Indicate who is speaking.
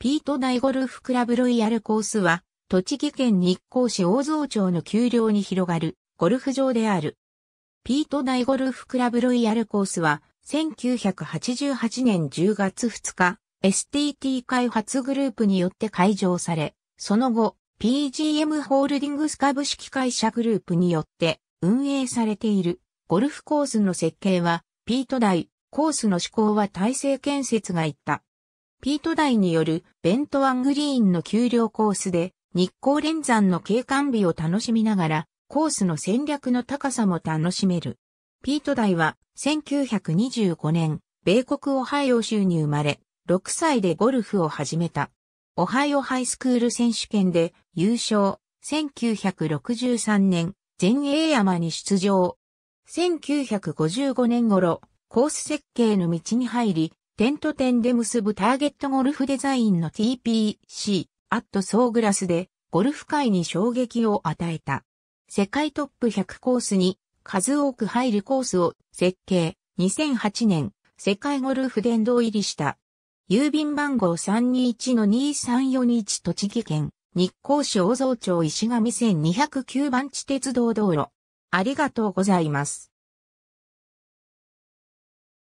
Speaker 1: ピート大ゴルフクラブロイヤルコースは、栃木県
Speaker 2: 日光市大蔵町の丘陵に広がるゴルフ場である。ピート大ゴルフクラブロイヤルコースは、1988年10月2日、STT 開発グループによって開場され、その後、PGM ホールディングス株式会社グループによって運営されているゴルフコースの設計は、ピート大コースの施行は体制建設がいった。ピート台によるベントワングリーンの丘陵コースで日光連山の景観美を楽しみながらコースの戦略の高さも楽しめる。ピート台は1925年米国オハイオ州に生まれ6歳でゴルフを始めた。オハイオハイスクール選手権で優勝。1963年全英山に出場。1955年頃、コース設計の道に入り、点と点で結ぶターゲットゴルフデザインの TPC、アットソーグラスで、ゴルフ界に衝撃を与えた。世界トップ100コースに数多く入るコースを設計。2008年、世界ゴルフ殿堂入りした。郵便番号321-2341栃木県、日光市大蔵町
Speaker 1: 石上線209番地鉄道道路。ありがとうございます。